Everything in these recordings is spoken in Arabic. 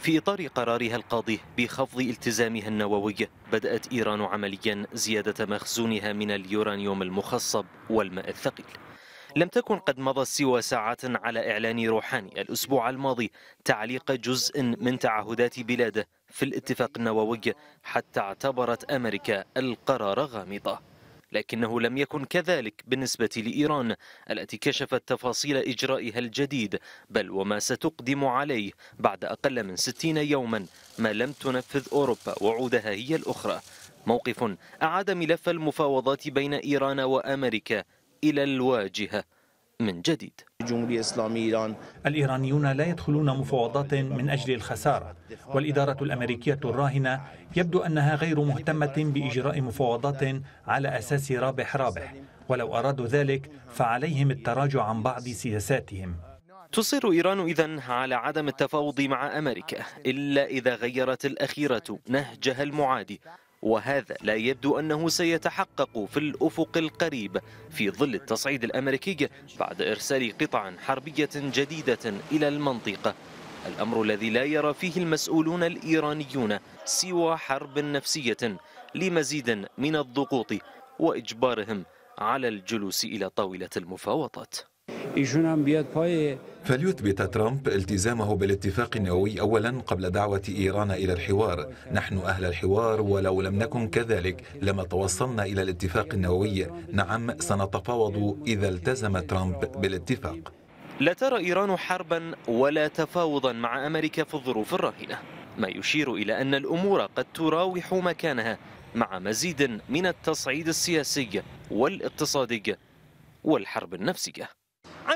في إطار قرارها القاضي بخفض التزامها النووي بدأت إيران عمليا زيادة مخزونها من اليورانيوم المخصب والماء الثقيل لم تكن قد مضت سوى ساعات على إعلان روحاني الأسبوع الماضي تعليق جزء من تعهدات بلاده في الاتفاق النووي حتى اعتبرت أمريكا القرار غامضة لكنه لم يكن كذلك بالنسبة لإيران التي كشفت تفاصيل إجرائها الجديد بل وما ستقدم عليه بعد أقل من 60 يوما ما لم تنفذ أوروبا وعودها هي الأخرى موقف أعاد ملف المفاوضات بين إيران وأمريكا إلى الواجهة من جديد الجمهورية الإسلامية إيران الإيرانيون لا يدخلون مفاوضات من أجل الخسارة والإدارة الأمريكية الراهنة يبدو أنها غير مهتمة بإجراء مفاوضات على أساس رابح رابح ولو أرادوا ذلك فعليهم التراجع عن بعض سياساتهم تصر إيران إذا على عدم التفاوض مع أمريكا إلا إذا غيرت الأخيرة نهجها المعادي وهذا لا يبدو أنه سيتحقق في الأفق القريب في ظل التصعيد الأمريكي بعد إرسال قطع حربية جديدة إلى المنطقة الأمر الذي لا يرى فيه المسؤولون الإيرانيون سوى حرب نفسية لمزيد من الضغوط وإجبارهم على الجلوس إلى طاولة المفاوضات فليثبت ترامب التزامه بالاتفاق النووي اولا قبل دعوه ايران الى الحوار، نحن اهل الحوار ولو لم نكن كذلك لما توصلنا الى الاتفاق النووي، نعم سنتفاوض اذا التزم ترامب بالاتفاق. لا ترى ايران حربا ولا تفاوضا مع امريكا في الظروف الراهنه، ما يشير الى ان الامور قد تراوح مكانها مع مزيد من التصعيد السياسي والاقتصادي والحرب النفسيه.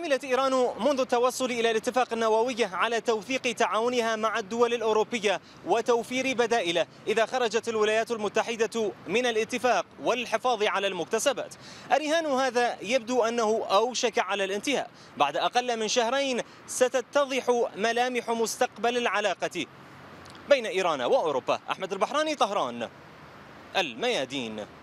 عملت إيران منذ التوصل إلى الاتفاق النووي على توثيق تعاونها مع الدول الأوروبية وتوفير بدائله إذا خرجت الولايات المتحدة من الاتفاق والحفاظ على المكتسبات الرهان هذا يبدو أنه أوشك على الانتهاء بعد أقل من شهرين ستتضح ملامح مستقبل العلاقة بين إيران وأوروبا أحمد البحراني طهران الميادين